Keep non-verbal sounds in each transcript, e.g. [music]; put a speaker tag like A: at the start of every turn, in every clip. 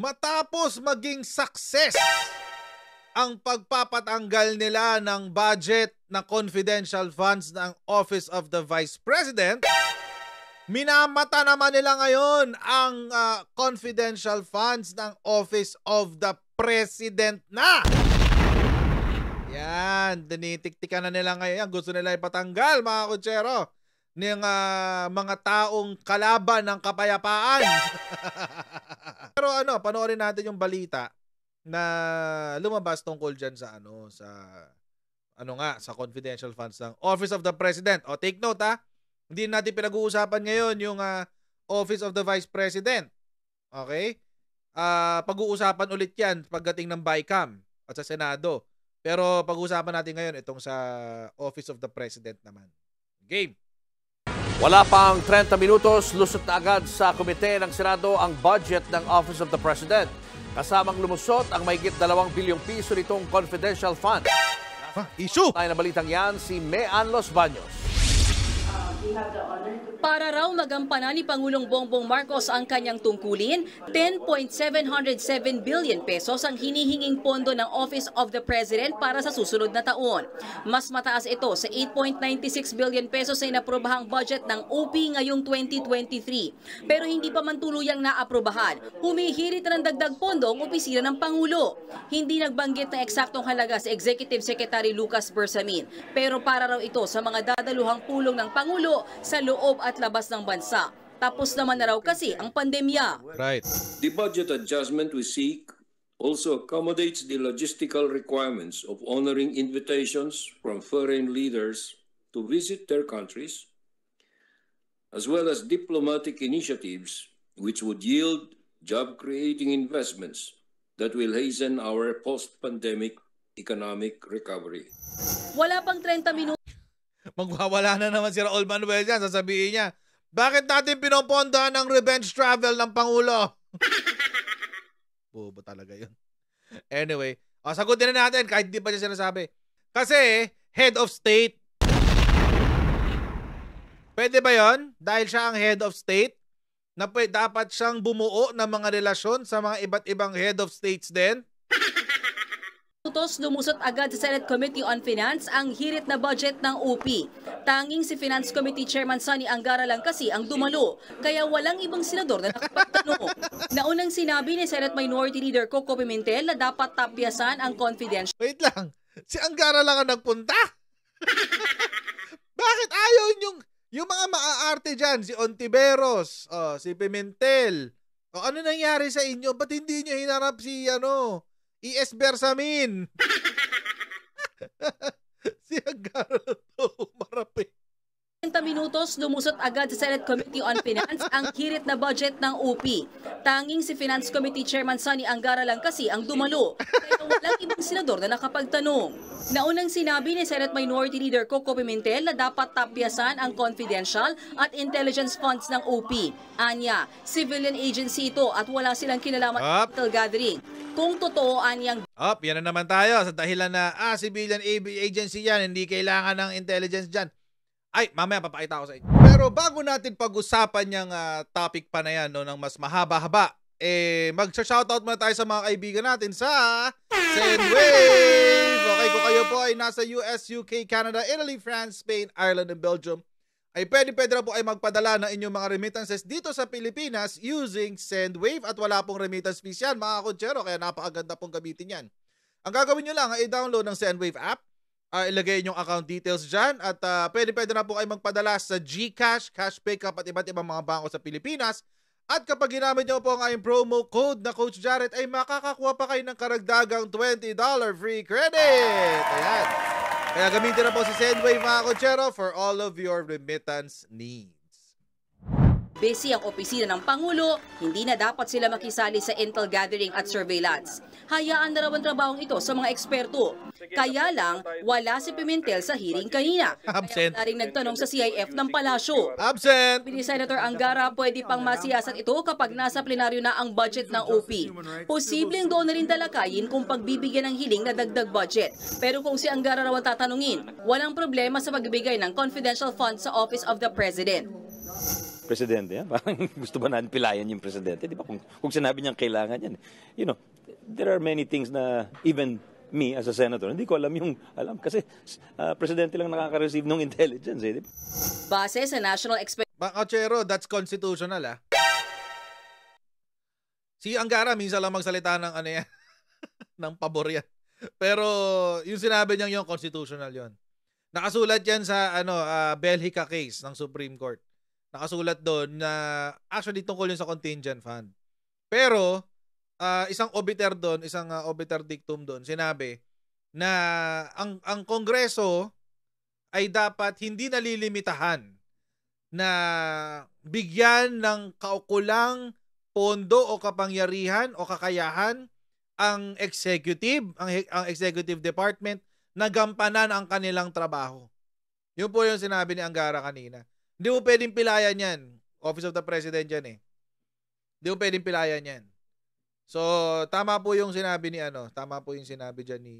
A: matapos maging success ang pagpapatanggal nila ng budget na confidential funds ng Office of the Vice President, minamata naman nila ngayon ang uh, confidential funds ng Office of the President na. Yan, dinitiktikan na nila ngayon. Gusto nila ipatanggal mga kutsero ng uh, mga taong kalaban ng kapayapaan. [laughs] Pero ano, panoorin natin yung balita na lumabas tungkol diyan sa ano sa ano nga sa confidential funds ng Office of the President. O take note ha. Hindi natin pinag-uusapan ngayon yung uh, Office of the Vice President. Okay? Uh, pag-uusapan ulit 'yan pagdating ng BICAM at sa Senado. Pero pag-uusapan natin ngayon itong sa Office of the President naman. Game. Wala pang 30 minutos, lusot na agad sa komite ng Senado ang budget ng Office of the President. Kasamang lumusot ang mahigit 2 bilyong piso nitong confidential fund. Ha, isu! Tayo na balitang yan si Mean Los Baños.
B: Para raw magampanan ni Pangulong Bongbong Marcos ang kanyang tungkulin, 10.707 billion pesos ang hinihinging pondo ng Office of the President para sa susunod na taon. Mas mataas ito sa 8.96 billion pesos na inaprobahang budget ng OP ngayong 2023. Pero hindi pa man tuluyang naaprobahan, humihirit na ng dagdag pondo ang opisina ng Pangulo. Hindi nagbanggit na eksaktong halaga si Executive Secretary Lucas Bersamin, pero para raw ito sa mga dadaluhang pulong ng Pangulo gulo sa loob at labas ng bansa. Tapos naman na raw kasi ang pandemya.
A: Right. The budget adjustment we seek also accommodates the logistical requirements of honoring invitations from foreign leaders to visit their countries, as well as diplomatic initiatives which would yield job-creating investments that will hasten our post-pandemic economic recovery. Wala pang 30 minuto. Magwawala na naman si Raul Manuel yan. Sasabihin niya, bakit natin pinopondahan ang revenge travel ng Pangulo? [laughs] Bobo talaga yun. Anyway, o, sagutin na natin kahit di pa siya sinasabi. Kasi, head of state. Pwede ba yon? Dahil siya ang head of state na dapat siyang bumuo ng mga relasyon sa mga iba't ibang head of states din?
B: utos lumusot agad sa Senate Committee on Finance ang hirit na budget ng UP. Tanging si Finance Committee Chairman Sonny Angara lang kasi ang dumalo, kaya walang ibang senador na nakapagtanong. [laughs] Naunang sinabi ni Senate Minority Leader Coco Pimentel na dapat tapyasan ang confidential. Wait lang, si Angara
A: lang ang nagpunta? [laughs] Bakit ayaw yung, yung mga maaarte dyan, si Ontiveros, oh, si Pimentel, o ano nangyari sa inyo? Ba't hindi nyo hinarap si ano, E.S. Bersamin! [laughs] si Agarlo marapit. 30 minutos, lumusot agad
B: sa Senate Committee on Finance ang kirit na budget ng UP. Tanging si Finance Committee Chairman Sonny Angara lang kasi ang dumalo. Kaya walang ibang senador na nakapagtanong. Naunang sinabi ni Senate Minority Leader Coco Pimentel na dapat tapyasan ang confidential at intelligence funds ng UP. Anya, civilian agency ito at wala silang kinalaman sa
A: gathering kung totoo anyang... Op, yan na naman tayo sa dahilan na, ah, civilian agency yan, hindi kailangan ng intelligence dyan. Ay, mamaya papakita ko sa inyo. Pero bago natin pag-usapan yung uh, topic pa na yan, no, ng mas mahaba-haba, eh, mag-shoutout muna tayo sa mga kaibigan natin sa Sendwave! Okay, kung kayo po ay nasa US, UK, Canada, Italy, France, Spain, Ireland, and Belgium, ay pwede pwede na po ay magpadala ng inyong mga remittances dito sa Pilipinas using Sendwave at wala pong remittance fees yan mga kutsero kaya napakaganda pong gamitin yan. Ang gagawin nyo lang ay download ng Sendwave app uh, ilagay yung account details dyan at uh, pwede pwede na po kayo magpadala sa GCash, Cashpay, Pickup at iba't ibang mga bangko sa Pilipinas. At kapag ginamit nyo po ang aming promo code na Coach Jarrett ay makakakuha pa kayo ng karagdagang $20 free credit. Ayan. Kaya gamitin na po si Sendwave mga kutsero for all of your remittance needs
B: busy ang opisina ng Pangulo, hindi na dapat sila makisali sa intel gathering at surveillance. Hayaan na raw ang trabahong ito sa mga eksperto. Kaya lang, wala si Pimentel sa hearing kanina. Absent. Kaya nagtanong sa CIF ng palasyo. Absent. Ni Senator Angara, pwede pang masiyasat ito kapag nasa plenaryo na ang budget ng OP. Posibleng doon na rin talakayin kung pagbibigyan ng hiling na dagdag budget. Pero kung si Angara raw ang tatanungin, walang problema sa pagbibigay ng confidential fund sa Office of the President presidente yan. [laughs] Parang gusto ba natin pilayan yung presidente? Di ba? Kung, kung sinabi niyang kailangan yan. Eh. You know, there are many things na even me as a senator, hindi ko alam yung alam kasi uh, presidente lang nakaka-receive ng intelligence. Eh, di ba?
A: Base sa national expectation. Bakachero, that's constitutional ah. Si Angara minsan lang magsalita ng ano yan, [laughs] ng pabor yan. Pero yung sinabi niya yung constitutional yon. Nakasulat yan sa ano uh, ah, Belhica case ng Supreme Court nakasulat doon na actually tungkol yun sa contingent fund. Pero uh, isang obiter doon, isang uh, obiter dictum doon sinabi na ang ang Kongreso ay dapat hindi nalilimitahan na bigyan ng kaukulang pondo o kapangyarihan o kakayahan ang executive, ang, ang executive department na gampanan ang kanilang trabaho. Yun po yung sinabi ni Angara kanina. Hindi mo pwedeng pilayan yan. Office of the President yan eh. Hindi mo pwedeng pilayan yan. So, tama po yung sinabi ni ano, tama po yung sinabi diyan ni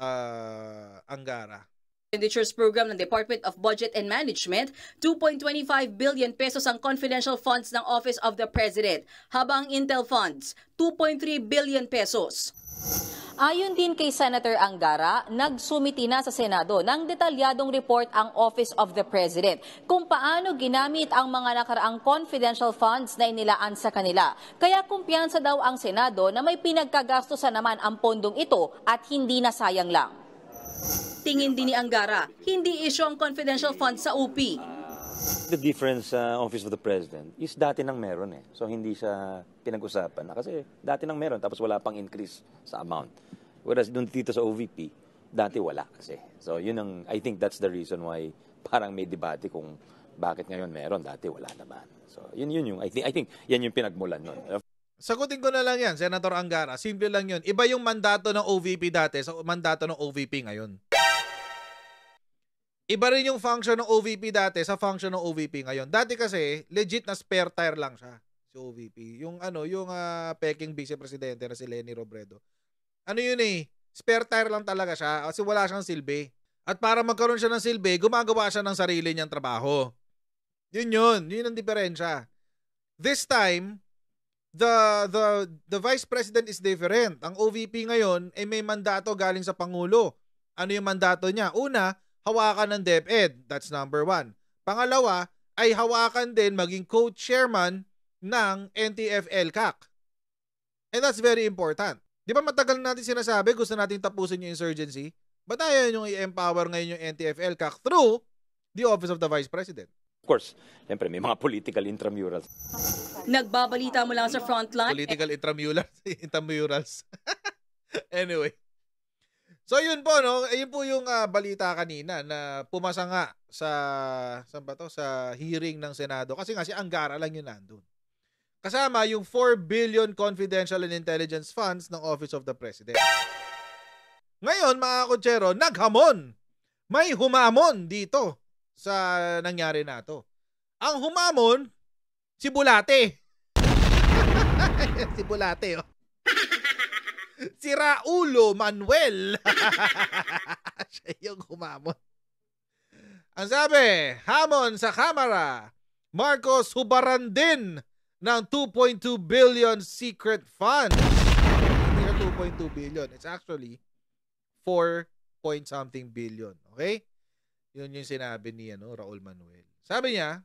A: uh, Angara
B: expenditures program ng Department of Budget and Management, 2.25 billion pesos ang confidential funds ng Office of the President, habang Intel funds, 2.3 billion pesos. Ayon din kay Senator Angara, nagsumiti na sa Senado ng detalyadong report ang Office of the President kung paano ginamit ang mga nakaraang confidential funds na inilaan sa kanila. Kaya kumpiyansa daw ang Senado na may pinagkagastusan naman ang pondong ito at hindi na sayang lang. Tingin din ni Angara, hindi isyo ang confidential fund sa UP. The difference sa uh, Office of the President is dati nang meron eh. So hindi siya pinag-usapan na kasi dati nang meron tapos wala pang increase sa amount. Whereas doon dito sa OVP, dati wala kasi. So yun ang, I think that's the reason why parang may debate kung bakit ngayon meron, dati wala naman. So yun yun yung, I think, I think yan yung pinagmulan nun.
A: Sagutin ko na lang yan, Senator Angara. Simple lang yun. Iba yung mandato ng OVP dati sa mandato ng OVP ngayon. Iba rin yung function ng OVP dati sa function ng OVP ngayon. Dati kasi, legit na spare tire lang siya, si OVP. Yung ano, yung uh, peking vice-presidente na si Lenny Robredo. Ano yun eh, spare tire lang talaga siya kasi wala siyang silbi. At para magkaroon siya ng silbi, gumagawa siya ng sarili niyang trabaho. Yun yun, yun ang diferensya. This time, the the the vice president is different. Ang OVP ngayon ay eh, may mandato galing sa pangulo. Ano yung mandato niya? Una, hawakan ng DepEd. That's number one. Pangalawa, ay hawakan din maging co-chairman ng ntf cac And that's very important. Di ba matagal natin sinasabi gusto natin tapusin yung insurgency? Ba't ayaw yung i-empower ngayon yung ntf cac through the Office of the Vice President? Of course, siyempre may mga political intramurals.
B: Nagbabalita mo lang sa frontline. Political
A: intramurals. [laughs] intramurals. [laughs] anyway. So yun po no, eh, yun po yung uh, balita kanina na pumasa nga sa saan ba to? sa hearing ng Senado kasi nga si Angara lang yun nandoon. Kasama yung 4 billion confidential and intelligence funds ng Office of the President. Ngayon mga kutsero, naghamon. May humamon dito sa nangyari na to. Ang humamon, si Bulate. [laughs] si Bulate, oh. [laughs] si Raulo Manuel. [laughs] Siya yung humamon. Ang sabi, hamon sa kamera. Marcos hubaran din ng 2.2 billion secret fund. Hindi 2.2 billion. It's actually 4 point something billion. Okay? Yun yung sinabi ni ano, Raul Manuel. Sabi niya,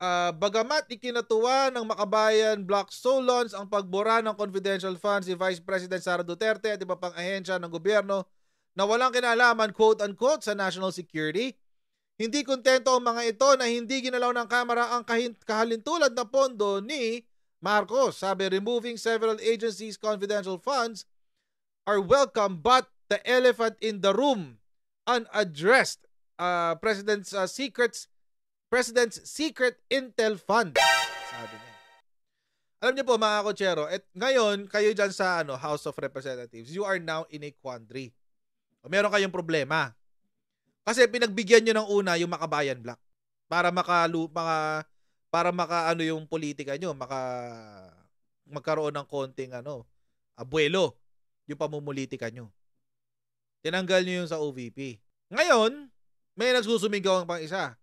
A: uh, bagamat ikinatuwa ng makabayan Black Solons ang pagbura ng confidential funds si Vice President Sara Duterte at iba pang ahensya ng gobyerno na walang kinalaman quote-unquote sa national security, hindi kontento ang mga ito na hindi ginalaw ng Kamara ang kahalintulad na pondo ni Marcos. Sabi, removing several agencies' confidential funds are welcome but the elephant in the room unaddressed uh, President's uh, Secrets President's Secret Intel Fund. Sabi niya. Alam niyo po mga kochero, at ngayon kayo diyan sa ano House of Representatives, you are now in a quandary. O meron kayong problema. Kasi pinagbigyan niyo ng una yung Makabayan Black para makalu maka para maka ano yung politika niyo, maka magkaroon ng konting ano, abuelo yung pamumulitika niyo. Tinanggal niyo yung sa OVP. Ngayon, may nagsusumigaw pang isa.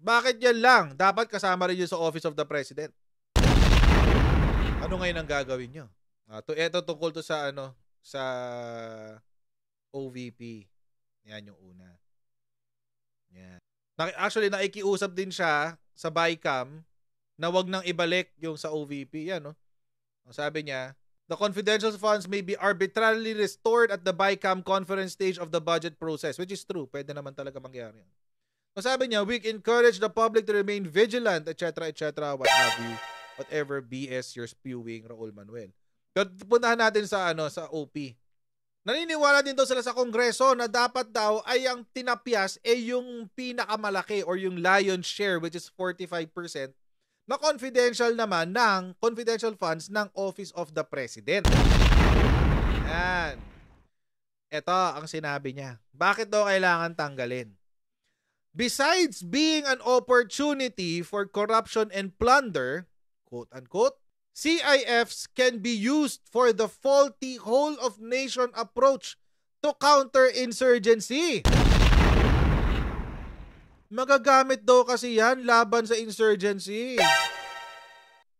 A: Bakit yan lang? Dapat kasama rin yun sa Office of the President. Ano ngayon ang gagawin nyo? Uh, to, eto tungkol to sa ano, sa OVP. Yan yung una. Yan. Actually, naikiusap din siya sa BICAM na wag nang ibalik yung sa OVP. Yan, no? Sabi niya, The confidential funds may be arbitrarily restored at the BICAM conference stage of the budget process, which is true. Pwede naman talaga mangyari yan. So sabi niya, we encourage the public to remain vigilant, etc., etc., what have you, whatever BS you're spewing, Raul Manuel. Pero puntahan natin sa, ano, sa OP. Naniniwala din daw sila sa Kongreso na dapat daw ay ang tinapyas ay yung pinakamalaki or yung lion's share which is 45% na confidential naman ng confidential funds ng Office of the President. Yan. Ito ang sinabi niya. Bakit daw kailangan tanggalin? Besides being an opportunity for corruption and plunder, quote unquote, CIFs can be used for the faulty whole of nation approach to counter insurgency. Magagamit daw kasi yan laban sa insurgency.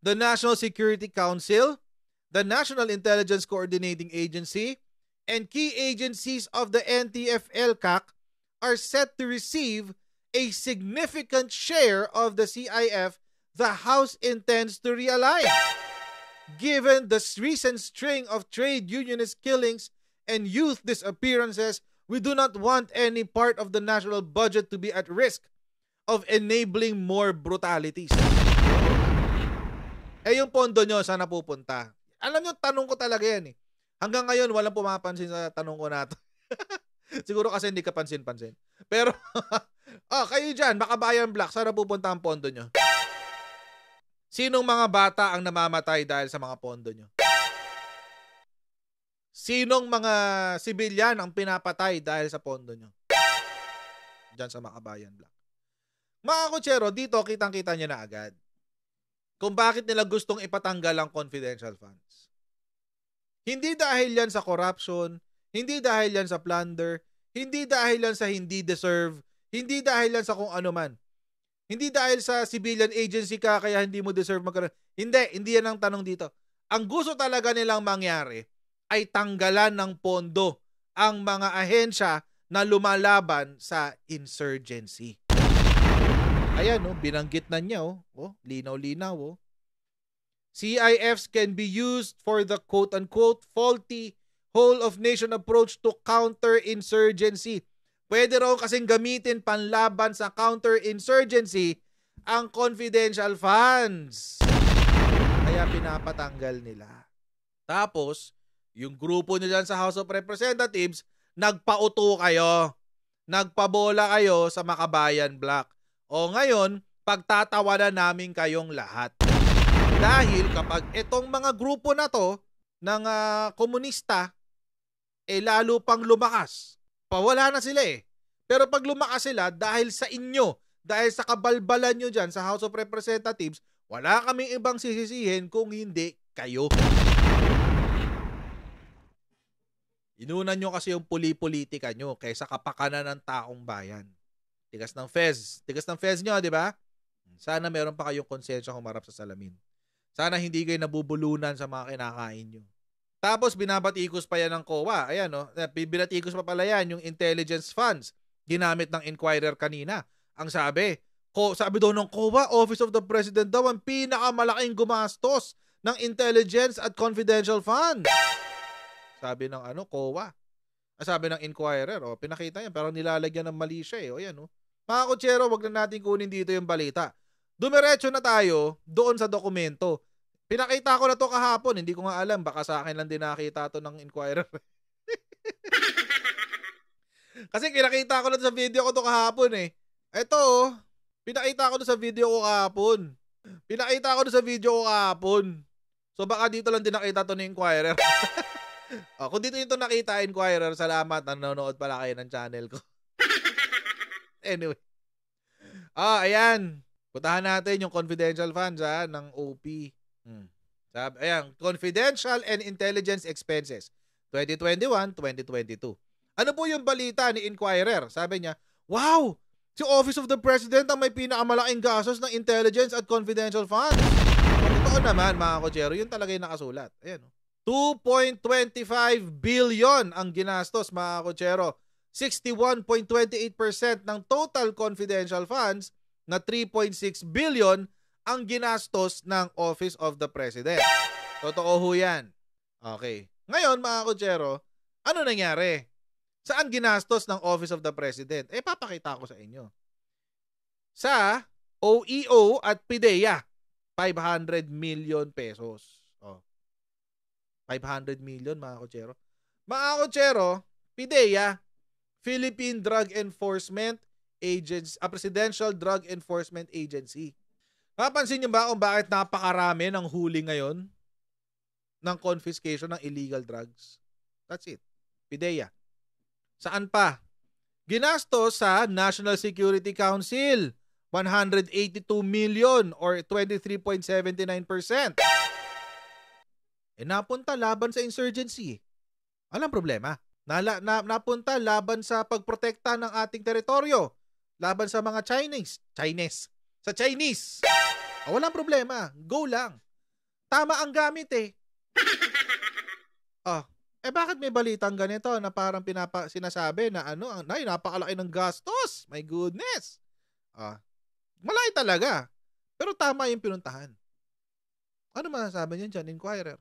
A: The National Security Council, the National Intelligence Coordinating Agency, and key agencies of the NTF-ELCAC are set to receive a significant share of the CIF the House intends to realize. Given the recent string of trade unionist killings and youth disappearances We do not want any part of the national budget to be at risk of enabling more brutalities. Eh yung pondo nyo, saan napupunta? Alam nyo, tanong ko talaga yan eh. Hanggang ngayon, walang pumapansin sa tanong ko na to. [laughs] Siguro kasi hindi ka pansin-pansin. Pero, [laughs] oh, kayo dyan, makabayan black, saan napupunta ang pondo nyo? Sinong mga bata ang namamatay dahil sa mga pondo nyo? Sinong mga sibilyan ang pinapatay dahil sa pondo nyo? Diyan sa Makabayan Black. Mga kutsero, dito kitang-kita niya na agad kung bakit nila gustong ipatanggal ang confidential funds. Hindi dahil yan sa corruption, hindi dahil yan sa plunder, hindi dahil yan sa hindi deserve, hindi dahil yan sa kung ano man. Hindi dahil sa civilian agency ka kaya hindi mo deserve magkaroon. Hindi, hindi yan ang tanong dito. Ang gusto talaga nilang mangyari ay tanggalan ng pondo ang mga ahensya na lumalaban sa insurgency. Ayan, oh, binanggit na niya. Oh. oh linaw-linaw. Oh. CIFs can be used for the quote-unquote faulty whole-of-nation approach to counter-insurgency. Pwede raw kasing gamitin panlaban sa counter-insurgency ang confidential funds. Kaya pinapatanggal nila. Tapos, yung grupo nyo dyan sa House of Representatives, nagpauto kayo. Nagpabola kayo sa Makabayan block. O ngayon, pagtatawanan namin kayong lahat. Dahil kapag itong mga grupo na to ng uh, komunista, eh lalo pang lumakas. Pawala na sila eh. Pero pag lumakas sila dahil sa inyo, dahil sa kabalbalan nyo dyan sa House of Representatives, wala kaming ibang sisisihin kung hindi kayo. Inunan nyo kasi yung puli-politika nyo kaysa kapakanan ng taong bayan. Tigas ng fez. Tigas ng fez nyo, di ba? Sana meron pa kayong konsensya humarap sa salamin. Sana hindi kayo nabubulunan sa mga kinakain nyo. Tapos binabatikos pa yan ng COA. Ayan, no? Oh. Eh, binatikos pa pala yan yung intelligence funds. Ginamit ng inquirer kanina. Ang sabi, ko, sabi doon ng COA, Office of the President daw ang pinakamalaking gumastos ng intelligence at confidential fund. Sabi ng ano, COA. Ah, sabi ng inquirer, oh, pinakita yan, pero nilalagyan ng mali siya eh. O yan, oh. Mga kutsero, wag na natin kunin dito yung balita. Dumiretso na tayo doon sa dokumento. Pinakita ko na to kahapon, hindi ko nga alam, baka sa akin lang din nakita to ng inquirer. [laughs] Kasi kinakita ko na sa video ko to kahapon eh. Ito, oh, pinakita ko na sa video ko kahapon. Pinakita ko na sa video ko kahapon. So baka dito lang din nakita to ng inquirer. [laughs] [laughs] oh, kung dito yung to nakita, Inquirer, salamat. Nanonood pala kayo ng channel ko. [laughs] anyway. Ah, oh, ayan. Putahan natin yung confidential funds ha, ng OP. Hmm. Sabi, ayan, confidential and intelligence expenses. 2021-2022. Ano po yung balita ni Inquirer? Sabi niya, Wow! Si Office of the President ang may pinakamalaking gastos ng intelligence at confidential funds. Ito naman mga kochero, yun talaga yung nakasulat. Ayan Oh. 2.25 billion ang ginastos mga kotsero. 61.28% ng total confidential funds na 3.6 billion ang ginastos ng Office of the President. Totoo ho yan. Okay. Ngayon mga kotsero, ano nangyari? Saan ginastos ng Office of the President? Eh papakita ko sa inyo. Sa OEO e at PIDEA, 500 million pesos. 500 million mga kutsero. Mga kutsero, PIDEA, Philippine Drug Enforcement Agency, a ah, Presidential Drug Enforcement Agency. Napansin niyo ba kung bakit napakarami ng huli ngayon ng confiscation ng illegal drugs? That's it. PIDEA. Saan pa? Ginasto sa National Security Council, 182 million or 23.79% eh napunta laban sa insurgency. Eh. Walang problema. Nala, na, napunta laban sa pagprotekta ng ating teritoryo. Laban sa mga Chinese. Chinese. Sa Chinese. Oh, walang problema. Go lang. Tama ang gamit eh. Oh, eh bakit may balitang ganito na parang pinapa sinasabi na ano, ay napakalaki ng gastos. My goodness. Ah, malaki talaga. Pero tama yung pinuntahan. Ano masasabi niyan dyan, Inquirer?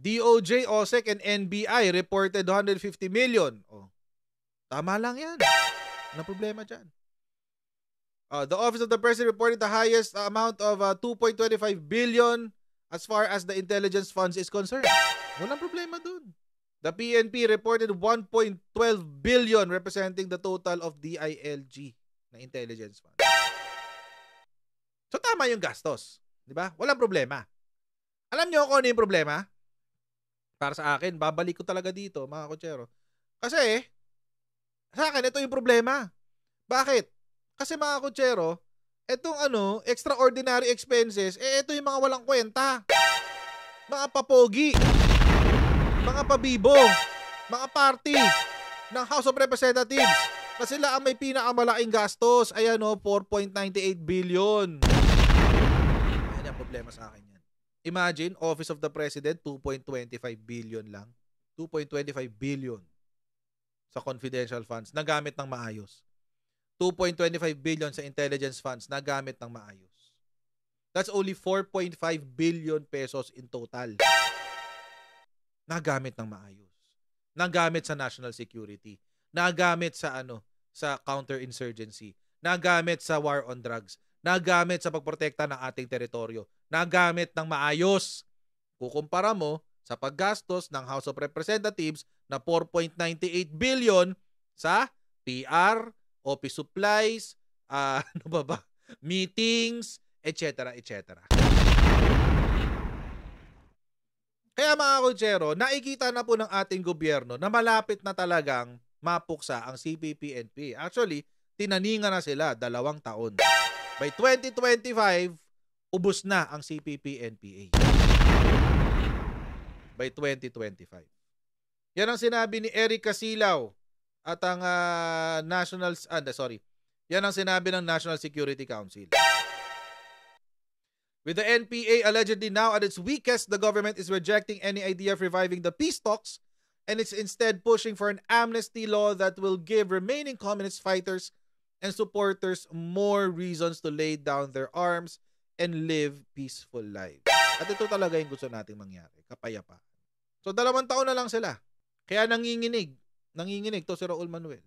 A: DOJ, OSEC, and NBI reported 150 million. Oh, tama lang yan. Ano problema dyan? Uh, the Office of the President reported the highest amount of uh, 2.25 billion as far as the intelligence funds is concerned. Walang problema dun. The PNP reported 1.12 billion representing the total of DILG na intelligence funds. So tama yung gastos, 'di ba? Walang problema. Alam niyo kung ano yung problema? para sa akin, babalik ko talaga dito, mga kutsero. Kasi, sa akin, ito yung problema. Bakit? Kasi mga kutsero, itong ano, extraordinary expenses, eh ito yung mga walang kwenta. Mga papogi, mga pabibo, mga party ng House of Representatives na sila ang may pinakamalaking gastos. Ayan o, 4.98 billion. Ayan ang problema sa akin. Imagine, Office of the President, 2.25 billion lang. 2.25 billion sa confidential funds na gamit ng maayos. 2.25 billion sa intelligence funds na gamit ng maayos. That's only 4.5 billion pesos in total na gamit ng maayos. gamit sa national security, Na gamit sa ano, sa counterinsurgency, gamit sa war on drugs, nagamit sa pagprotekta ng ating teritoryo. Nagamit ng maayos. Kukumpara mo sa paggastos ng House of Representatives na 4.98 billion sa PR, office supplies, uh, [laughs] ano ba ba, meetings, etc. etc. Kaya mga kutsero, nakikita na po ng ating gobyerno na malapit na talagang mapuksa ang CPP-NP. Actually, tinaninga na sila dalawang taon. By 2025, ubos na ang CPP-NPA. By 2025. Yan ang sinabi ni Eric Casilao at ang uh, National uh, sorry. Yan ang sinabi ng National Security Council. With the NPA allegedly now at its weakest, the government is rejecting any idea of reviving the peace talks and it's instead pushing for an amnesty law that will give remaining communist fighters and supporters more reasons to lay down their arms and live peaceful lives. At ito talaga yung gusto nating mangyari, kapayapaan. So dalawang taon na lang sila. Kaya nanginginig, nanginginig to si Raul Manuel.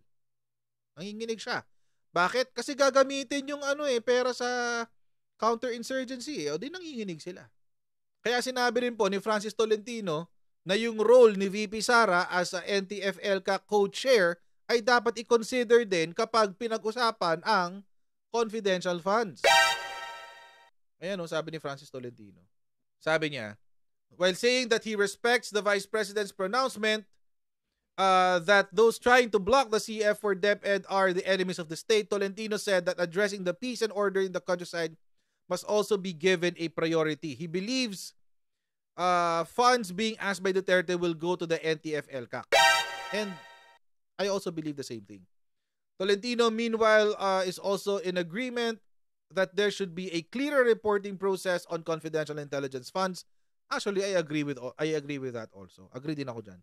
A: Nanginginig siya. Bakit? Kasi gagamitin yung ano eh, pera sa counterinsurgency eh. O di nanginginig sila. Kaya sinabi rin po ni Francis Tolentino na yung role ni VP Sara as a NTFL ka co-chair ay dapat i-consider din kapag pinag-usapan ang confidential funds. Ayan o, oh, sabi ni Francis Tolentino. Sabi niya, while saying that he respects the Vice President's pronouncement uh, that those trying to block the CF for DepEd are the enemies of the state, Tolentino said that addressing the peace and order in the countryside must also be given a priority. He believes uh, funds being asked by Duterte will go to the NTF-ELCAC. And I also believe the same thing. Tolentino, meanwhile, uh, is also in agreement that there should be a clearer reporting process on confidential intelligence funds. Actually, I agree with I agree with that also. Agree din ako diyan.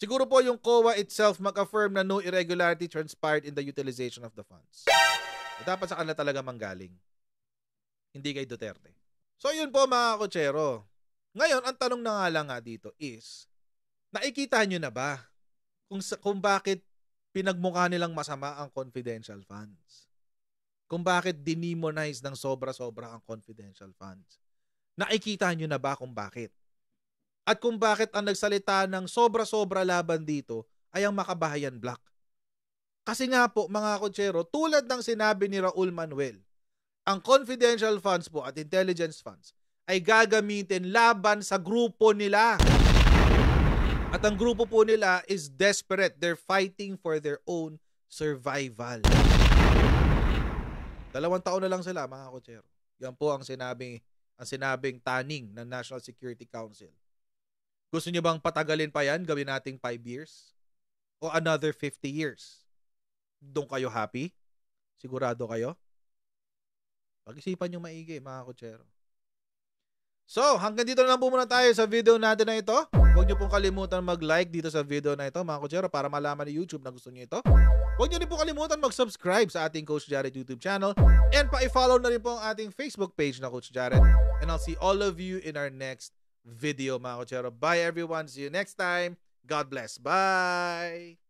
A: Siguro po yung COA itself mag-affirm na no irregularity transpired in the utilization of the funds. Eh, dapat sa kanila talaga manggaling. Hindi kay Duterte. So yun po mga kotsero. Ngayon, ang tanong na nga lang nga dito is, nakikita nyo na ba kung kung bakit pinagmukha nilang masama ang confidential funds. Kung bakit dinimonize ng sobra-sobra ang confidential funds. Nakikita nyo na ba kung bakit? At kung bakit ang nagsalita ng sobra-sobra laban dito ay ang makabahayan black. Kasi nga po mga kotsero, tulad ng sinabi ni Raul Manuel, ang confidential funds po at intelligence funds ay gagamitin laban sa grupo nila. At ang grupo po nila is desperate. They're fighting for their own survival. Dalawang taon na lang sila, mga kutsero. Yan po ang sinabi ang sinabing taning ng National Security Council. Gusto niyo bang patagalin pa yan? Gawin nating 5 years? O another 50 years? Doon kayo happy? Sigurado kayo? Pag-isipan nyo maigi, mga kutsero. So, hanggang dito na lang po muna tayo sa video natin na ito. Huwag niyo pong kalimutan mag-like dito sa video na ito, mga kutsero, para malaman ni YouTube na gusto niyo ito. Huwag niyo rin pong kalimutan mag-subscribe sa ating Coach Jared YouTube channel and pa-follow na rin po ang ating Facebook page na Coach Jared. And I'll see all of you in our next video, mga kutsero. Bye everyone. See you next time. God bless. Bye!